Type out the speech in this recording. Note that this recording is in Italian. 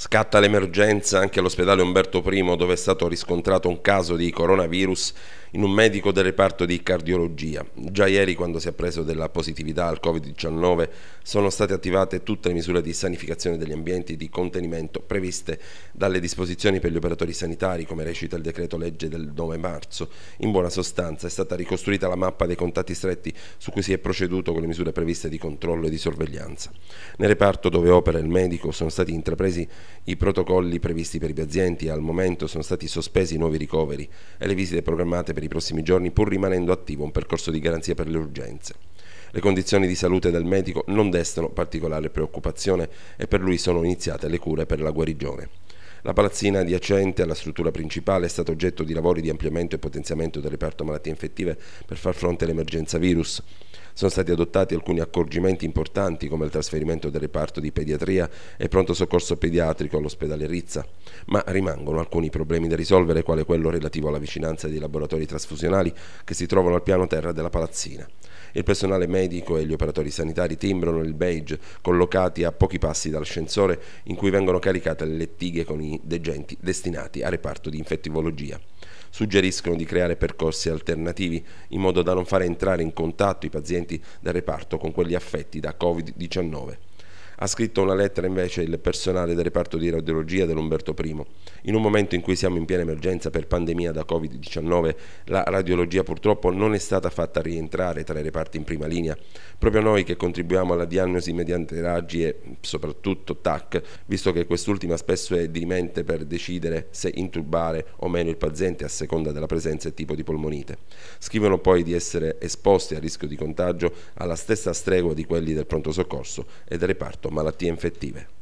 Scatta l'emergenza anche all'ospedale Umberto I dove è stato riscontrato un caso di coronavirus in un medico del reparto di cardiologia. Già ieri, quando si è appreso della positività al Covid-19, sono state attivate tutte le misure di sanificazione degli ambienti di contenimento previste dalle disposizioni per gli operatori sanitari, come recita il decreto legge del 9 marzo. In buona sostanza è stata ricostruita la mappa dei contatti stretti su cui si è proceduto con le misure previste di controllo e di sorveglianza. Nel reparto dove opera il medico sono stati intrapresi i protocolli previsti per i pazienti e al momento sono stati sospesi i nuovi ricoveri e le visite programmate per per i prossimi giorni pur rimanendo attivo un percorso di garanzia per le urgenze. Le condizioni di salute del medico non destano particolare preoccupazione e per lui sono iniziate le cure per la guarigione. La palazzina adiacente alla struttura principale è stata oggetto di lavori di ampliamento e potenziamento del reparto malattie infettive per far fronte all'emergenza virus. Sono stati adottati alcuni accorgimenti importanti come il trasferimento del reparto di pediatria e pronto soccorso pediatrico all'ospedale Rizza, ma rimangono alcuni problemi da risolvere, quale quello relativo alla vicinanza dei laboratori trasfusionali che si trovano al piano terra della palazzina. Il personale medico e gli operatori sanitari timbrano il beige collocati a pochi passi dall'ascensore in cui vengono caricate le lettighe con i degenti destinati al reparto di infettivologia suggeriscono di creare percorsi alternativi in modo da non fare entrare in contatto i pazienti del reparto con quelli affetti da Covid-19. Ha scritto una lettera invece il personale del reparto di radiologia dell'Umberto I. In un momento in cui siamo in piena emergenza per pandemia da Covid-19, la radiologia purtroppo non è stata fatta rientrare tra i reparti in prima linea. Proprio noi che contribuiamo alla diagnosi mediante raggi e soprattutto TAC, visto che quest'ultima spesso è di mente per decidere se intubare o meno il paziente a seconda della presenza e tipo di polmonite. Scrivono poi di essere esposti a rischio di contagio alla stessa stregua di quelli del pronto soccorso e del reparto malattie infettive.